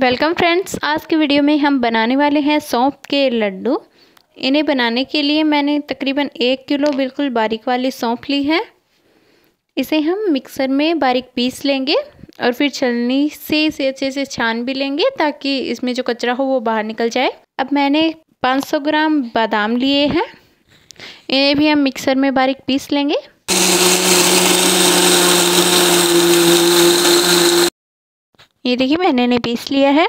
welcome friends आज के video में हम बनाने वाले हैं सौंफ के लड्डू इन्हें बनाने के लिए मैंने तकरीबन एक किलो बिल्कुल बारीक वाली सौंफ ली है इसे हम मिक्सर में बारीक पीस लेंगे और फिर छलनी से इसे अच्छे से छान भी लेंगे ताकि इसमें जो कचरा हो वो बाहर निकल जाए अब मैंने 500 ग्राम बादाम लिए हैं इन्हें भी हम मिक्सर में बारीक पीस लेंगे ये देखिए मैंने इन्हें पीस लिया है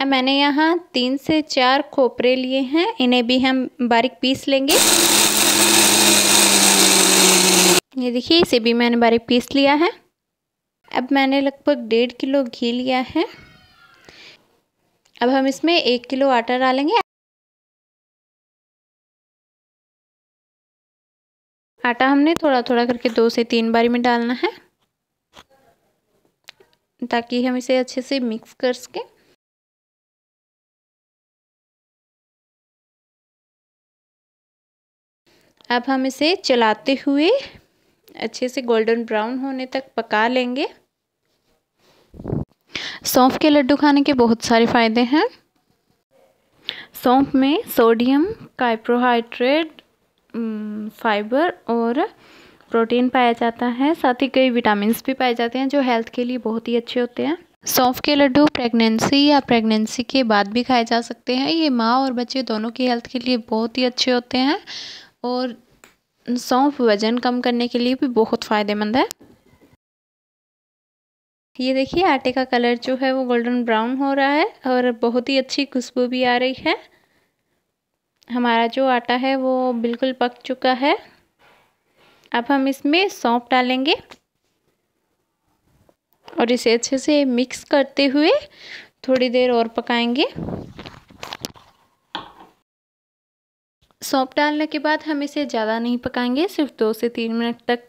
अब मैंने यहाँ तीन से चार खोपरे लिए हैं इन्हें भी हम बारीक पीस लेंगे ये देखिए इसे भी मैंने बारीक पीस लिया है अब मैंने लगभग डेढ़ किलो घी लिया है अब हम इसमें एक किलो आटा डालेंगे आटा हमने थोड़ा थोड़ा करके दो से तीन बारी में डालना है ताकि हम इसे अच्छे से मिक्स कर सकें अब हम इसे चलाते हुए अच्छे से गोल्डन ब्राउन होने तक पका लेंगे सौंफ के लड्डू खाने के बहुत सारे फ़ायदे हैं सौंफ में सोडियम कार्बोहाइड्रेट फाइबर और प्रोटीन पाया जाता है साथ ही कई विटामिन भी पाए जाते हैं जो हेल्थ के लिए बहुत ही अच्छे होते हैं सौंफ के लड्डू प्रेगनेंसी या प्रेगनेंसी के बाद भी खाए जा सकते हैं ये माँ और बच्चे दोनों की हेल्थ के लिए बहुत ही अच्छे होते हैं और सौंफ वजन कम करने के लिए भी बहुत फ़ायदेमंद है ये देखिए आटे का कलर जो है वो गोल्डन ब्राउन हो रहा है और बहुत ही अच्छी खुशबू भी आ रही है हमारा जो आटा है वो बिल्कुल पक चुका है अब हम इसमें सौंप डालेंगे और इसे अच्छे से मिक्स करते हुए थोड़ी देर और पकाएंगे सौंप डालने के बाद हम इसे ज़्यादा नहीं पकाएंगे सिर्फ दो से तीन मिनट तक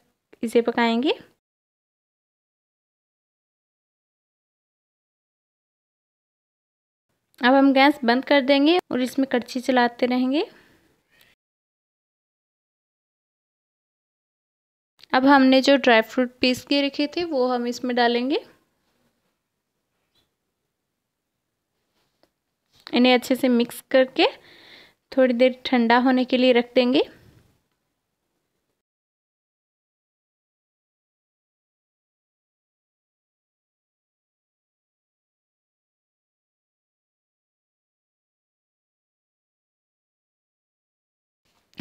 इसे पकाएंगे अब हम गैस बंद कर देंगे और इसमें कड़छी चलाते रहेंगे अब हमने जो ड्राई फ्रूट पीस के रखे थे वो हम इसमें डालेंगे इन्हें अच्छे से मिक्स करके थोड़ी देर ठंडा होने के लिए रख देंगे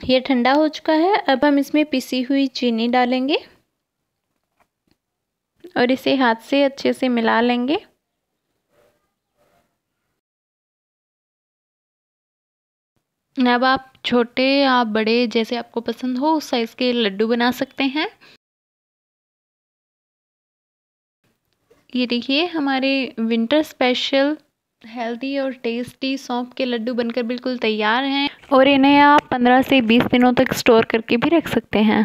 ये ठंडा हो चुका है अब हम इसमें पिसी हुई चीनी डालेंगे और इसे हाथ से अच्छे से मिला लेंगे अब आप छोटे या बड़े जैसे आपको पसंद हो उस साइज़ के लड्डू बना सकते हैं ये देखिए हमारे विंटर स्पेशल हेल्दी और टेस्टी सौंप के लड्डू बनकर बिल्कुल तैयार हैं और इन्हें आप 15 से 20 दिनों तक स्टोर करके भी रख सकते हैं